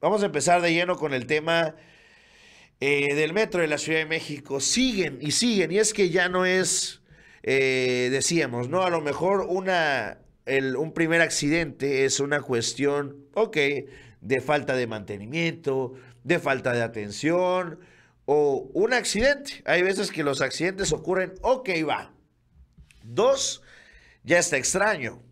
Vamos a empezar de lleno con el tema eh, del metro de la Ciudad de México. Siguen y siguen, y es que ya no es, eh, decíamos, ¿no? A lo mejor una, un primer accidente es una cuestión, ok, de falta de mantenimiento, de falta de atención, o un accidente. Hay veces que los accidentes ocurren, ok, va. Dos, ya está extraño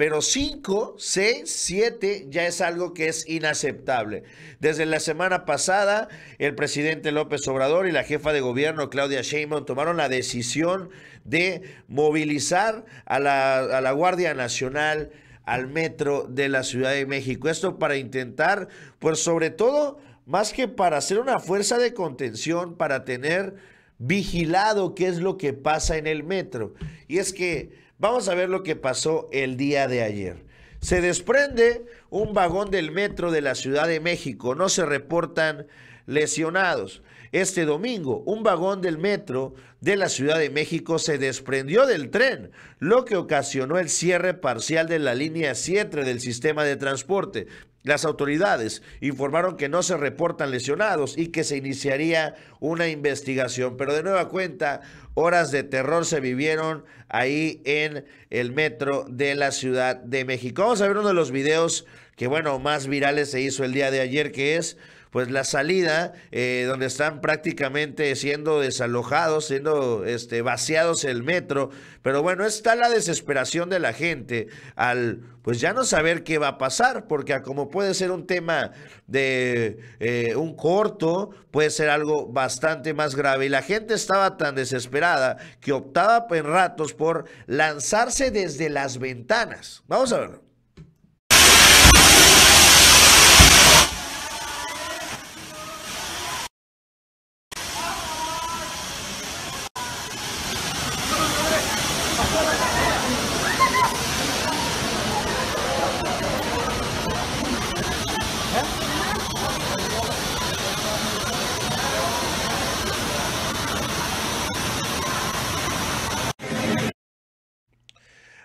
pero 5, 6, 7 ya es algo que es inaceptable. Desde la semana pasada, el presidente López Obrador y la jefa de gobierno Claudia Sheinbaum tomaron la decisión de movilizar a la, a la Guardia Nacional al metro de la Ciudad de México. Esto para intentar, pues sobre todo, más que para hacer una fuerza de contención, para tener vigilado qué es lo que pasa en el metro. Y es que Vamos a ver lo que pasó el día de ayer. Se desprende un vagón del metro de la Ciudad de México. No se reportan lesionados. Este domingo, un vagón del metro de la Ciudad de México se desprendió del tren, lo que ocasionó el cierre parcial de la línea 7 del sistema de transporte. Las autoridades informaron que no se reportan lesionados y que se iniciaría una investigación. Pero de nueva cuenta, horas de terror se vivieron ahí en el metro de la Ciudad de México. Vamos a ver uno de los videos que, bueno, más virales se hizo el día de ayer, que es pues la salida, eh, donde están prácticamente siendo desalojados, siendo este, vaciados el metro. Pero bueno, está la desesperación de la gente al pues ya no saber qué va a pasar, porque como puede ser un tema de eh, un corto, puede ser algo bastante más grave. Y la gente estaba tan desesperada que optaba en ratos por lanzarse desde las ventanas. Vamos a verlo.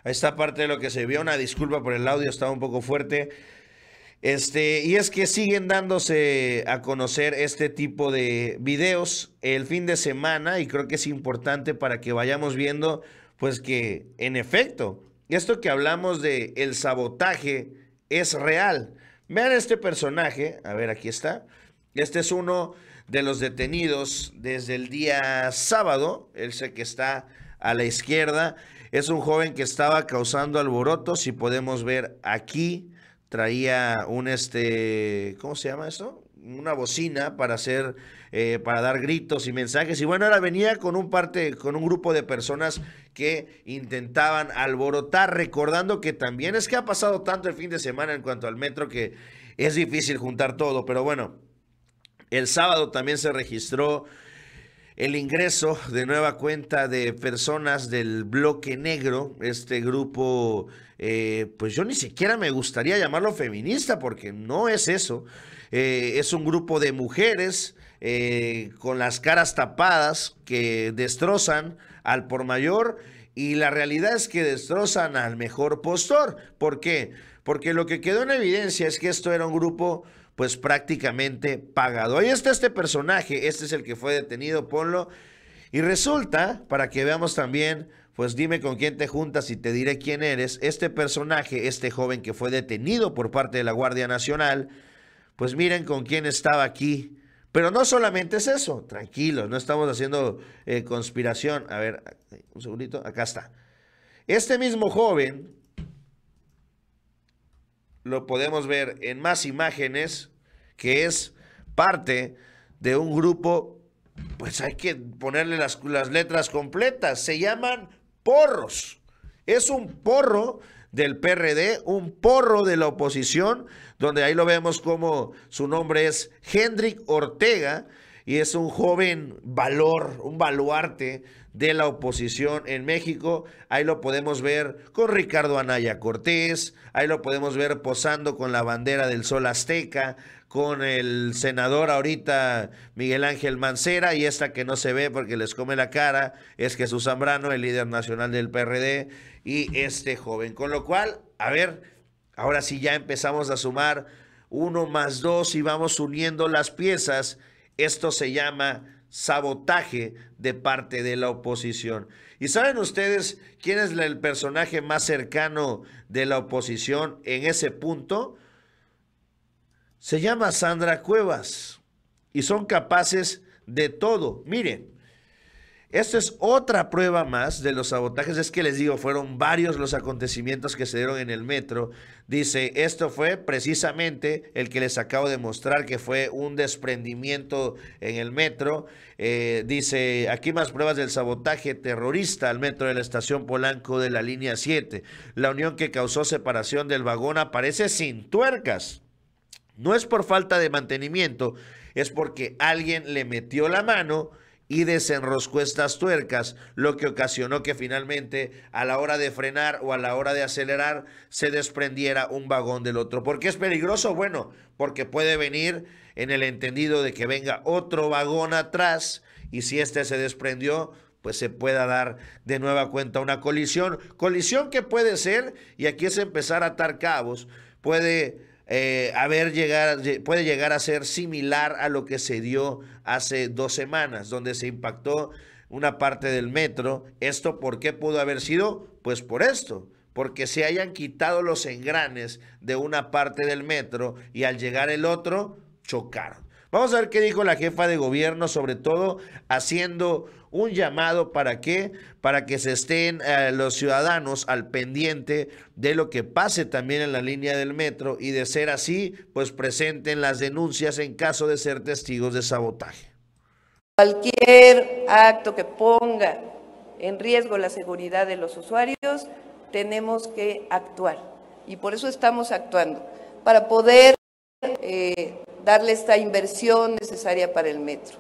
esta parte de lo que se vio. Una disculpa por el audio, estaba un poco fuerte. Este, y es que siguen dándose a conocer este tipo de videos el fin de semana y creo que es importante para que vayamos viendo pues que en efecto esto que hablamos de el sabotaje es real. Vean este personaje, a ver aquí está. Este es uno de los detenidos desde el día sábado, él sé que está a la izquierda. Es un joven que estaba causando alboroto, si podemos ver aquí, traía un este, ¿cómo se llama esto? Una bocina para hacer, eh, para dar gritos y mensajes. Y bueno, ahora venía con un parte, con un grupo de personas que intentaban alborotar, recordando que también es que ha pasado tanto el fin de semana en cuanto al metro que es difícil juntar todo, pero bueno. El sábado también se registró el ingreso de nueva cuenta de personas del bloque negro, este grupo, eh, pues yo ni siquiera me gustaría llamarlo feminista porque no es eso, eh, es un grupo de mujeres eh, con las caras tapadas que destrozan al por mayor y la realidad es que destrozan al mejor postor. ¿Por qué? Porque lo que quedó en evidencia es que esto era un grupo pues prácticamente pagado. Ahí está este personaje, este es el que fue detenido, ponlo. Y resulta, para que veamos también, pues dime con quién te juntas y te diré quién eres, este personaje, este joven que fue detenido por parte de la Guardia Nacional, pues miren con quién estaba aquí. Pero no solamente es eso, tranquilos, no estamos haciendo eh, conspiración. A ver, un segundito, acá está. Este mismo joven lo podemos ver en más imágenes, que es parte de un grupo, pues hay que ponerle las, letras completas, se llaman porros. Es un porro del PRD, un porro de la oposición, donde ahí lo vemos como su nombre es Hendrik Ortega y es un joven valor, un baluarte de la oposición en México. Ahí lo podemos ver con Ricardo Anaya Cortés, ahí lo podemos ver posando con la bandera del sol azteca, con el senador ahorita Miguel Ángel Mancera y esta que no se ve porque les come la cara es Jesús Zambrano, el líder nacional del PRD y este joven. Con lo cual, a ver, ahora sí ya empezamos a sumar uno más dos y vamos uniendo las piezas. Esto se llama sabotaje de parte de la oposición. ¿Y saben ustedes quién es el personaje más cercano de la oposición en ese punto? Se llama Sandra Cuevas y son capaces de todo. Miren, esto es otra prueba más de los sabotajes. Es que les digo, fueron varios los acontecimientos que se dieron en el metro. Dice, esto fue precisamente el que les acabo de mostrar, que fue un desprendimiento en el metro. Eh, dice, aquí más pruebas del sabotaje terrorista al metro de la estación Polanco de la línea 7. La unión que causó separación del vagón aparece sin tuercas. No es por falta de mantenimiento, es porque alguien le metió la mano y desenroscó estas tuercas, lo que ocasionó que finalmente a la hora de frenar o a la hora de acelerar se desprendiera un vagón del otro. ¿Por qué es peligroso? Bueno, porque puede venir en el entendido de que venga otro vagón atrás y si éste se desprendió, pues se pueda dar de nueva cuenta una colisión. Colisión que puede ser, y aquí es empezar a atar cabos, puede eh, a ver, llegar, puede llegar a ser similar a lo que se dio hace dos semanas, donde se impactó una parte del metro. ¿Esto por qué pudo haber sido? Pues por esto, porque se hayan quitado los engranes de una parte del metro y al llegar el otro chocaron. Vamos a ver qué dijo la jefa de gobierno, sobre todo haciendo un llamado para qué, para que se estén eh, los ciudadanos al pendiente de lo que pase también en la línea del metro y de ser así, pues presenten las denuncias en caso de ser testigos de sabotaje. Cualquier acto que ponga en riesgo la seguridad de los usuarios, tenemos que actuar y por eso estamos actuando, para poder eh, darle esta inversión necesaria para el metro,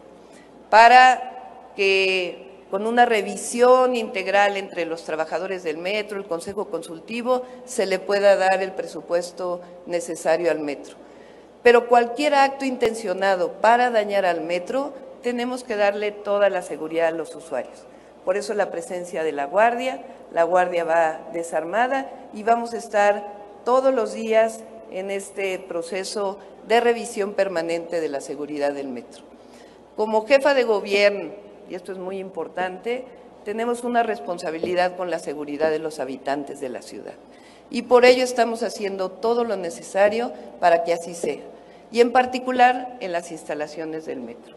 para que con una revisión integral entre los trabajadores del metro, el Consejo Consultivo, se le pueda dar el presupuesto necesario al metro. Pero cualquier acto intencionado para dañar al metro, tenemos que darle toda la seguridad a los usuarios. Por eso la presencia de la guardia, la guardia va desarmada y vamos a estar todos los días en este proceso de revisión permanente de la seguridad del metro. Como jefa de gobierno, y esto es muy importante, tenemos una responsabilidad con la seguridad de los habitantes de la ciudad. Y por ello estamos haciendo todo lo necesario para que así sea, y en particular en las instalaciones del metro.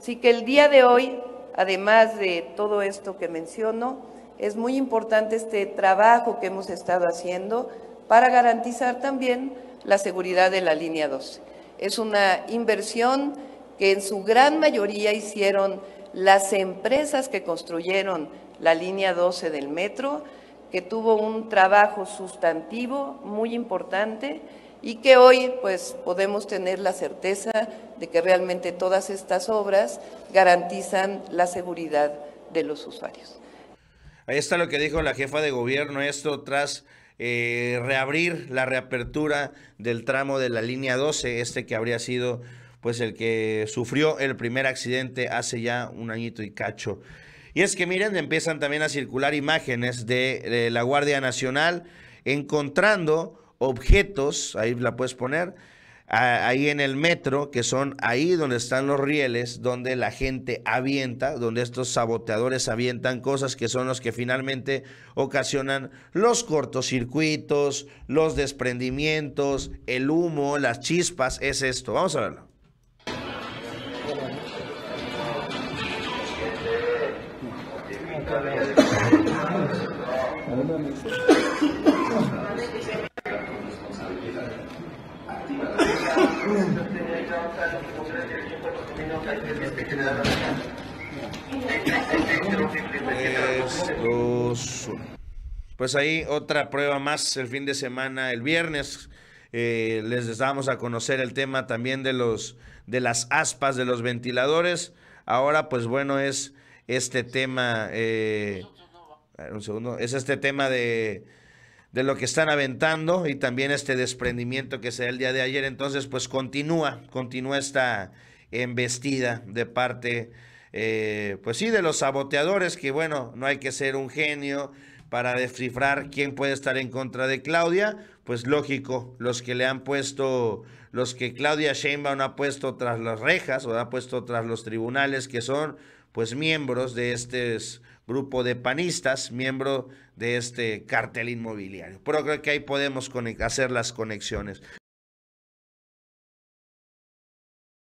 Así que el día de hoy, además de todo esto que menciono, es muy importante este trabajo que hemos estado haciendo para garantizar también la seguridad de la línea 12. Es una inversión que en su gran mayoría hicieron las empresas que construyeron la línea 12 del metro, que tuvo un trabajo sustantivo muy importante y que hoy pues podemos tener la certeza de que realmente todas estas obras garantizan la seguridad de los usuarios. Ahí está lo que dijo la jefa de gobierno, esto tras eh, reabrir la reapertura del tramo de la línea 12, este que habría sido pues el que sufrió el primer accidente hace ya un añito y cacho. Y es que miren, empiezan también a circular imágenes de, de la Guardia Nacional encontrando objetos, ahí la puedes poner, ahí en el metro, que son ahí donde están los rieles, donde la gente avienta, donde estos saboteadores avientan cosas que son los que finalmente ocasionan los cortocircuitos, los desprendimientos, el humo, las chispas, es esto. Vamos a verlo. Eh, pues ahí otra prueba más el fin de semana, el viernes. Eh, les damos a conocer el tema también de los de las aspas de los ventiladores. Ahora, pues bueno, es este tema. Eh, un segundo, es este tema de, de lo que están aventando y también este desprendimiento que se da el día de ayer. Entonces, pues continúa, continúa esta embestida de parte, eh, pues sí, de los saboteadores, que bueno, no hay que ser un genio para descifrar quién puede estar en contra de Claudia, pues lógico, los que le han puesto, los que Claudia Sheinbaum ha puesto tras las rejas o ha puesto tras los tribunales, que son pues miembros de este grupo de panistas, miembro de este cartel inmobiliario. Pero creo que ahí podemos hacer las conexiones.